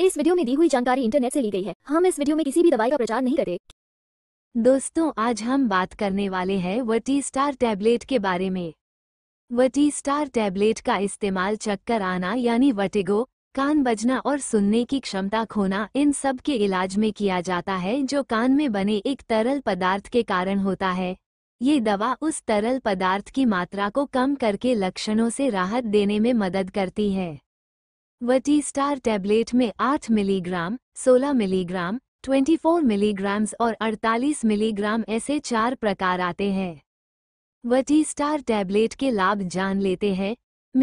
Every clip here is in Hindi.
इस वीडियो में दी हुई जानकारी इंटरनेट से ली गई है हम इस वीडियो में किसी भी दवाई का प्रचार नहीं करते दोस्तों आज हम बात करने वाले हैं वटी स्टार टैबलेट के बारे में वटी स्टार टैबलेट का इस्तेमाल चक्कर आना यानी वटिगो कान बजना और सुनने की क्षमता खोना इन सब के इलाज में किया जाता है जो कान में बने एक तरल पदार्थ के कारण होता है ये दवा उस तरल पदार्थ की मात्रा को कम करके लक्षणों से राहत देने में मदद करती है व टी स्टार टैबलेट में 8 मिलीग्राम 16 मिलीग्राम 24 मिलीग्राम्स और 48 मिलीग्राम ऐसे चार प्रकार आते हैं व टी स्टार टैबलेट के लाभ जान लेते हैं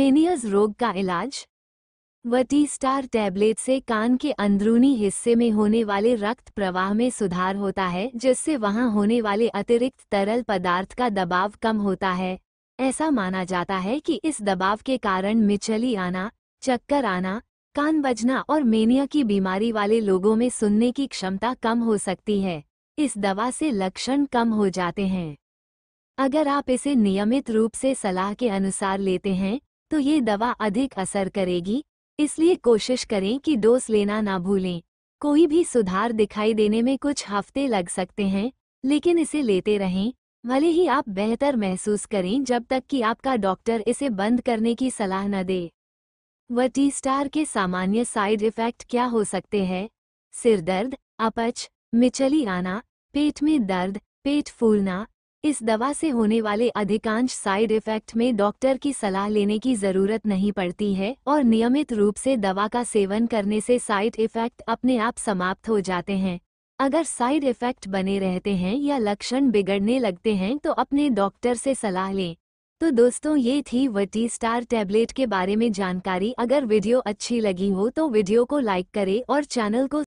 मेनियस रोग का इलाज व टी स्टार टैबलेट से कान के अंदरूनी हिस्से में होने वाले रक्त प्रवाह में सुधार होता है जिससे वहां होने वाले अतिरिक्त तरल पदार्थ का दबाव कम होता है ऐसा माना जाता है कि इस दबाव के कारण मिचली आना चक्कर आना कान बजना और मेनिया की बीमारी वाले लोगों में सुनने की क्षमता कम हो सकती है इस दवा से लक्षण कम हो जाते हैं अगर आप इसे नियमित रूप से सलाह के अनुसार लेते हैं तो ये दवा अधिक असर करेगी इसलिए कोशिश करें कि डोज लेना ना भूलें कोई भी सुधार दिखाई देने में कुछ हफ्ते लग सकते हैं लेकिन इसे लेते रहें भले ही आप बेहतर महसूस करें जब तक कि आपका डॉक्टर इसे बंद करने की सलाह न दे व टी स्टार के सामान्य साइड इफेक्ट क्या हो सकते हैं सिर दर्द अपच मिचली आना पेट में दर्द पेट फूलना इस दवा से होने वाले अधिकांश साइड इफेक्ट में डॉक्टर की सलाह लेने की ज़रूरत नहीं पड़ती है और नियमित रूप से दवा का सेवन करने से साइड इफेक्ट अपने आप समाप्त हो जाते हैं अगर साइड इफेक्ट बने रहते हैं या लक्षण बिगड़ने लगते हैं तो अपने डॉक्टर से सलाह लें तो दोस्तों ये थी वटी स्टार टैबलेट के बारे में जानकारी अगर वीडियो अच्छी लगी हो तो वीडियो को लाइक करें और चैनल को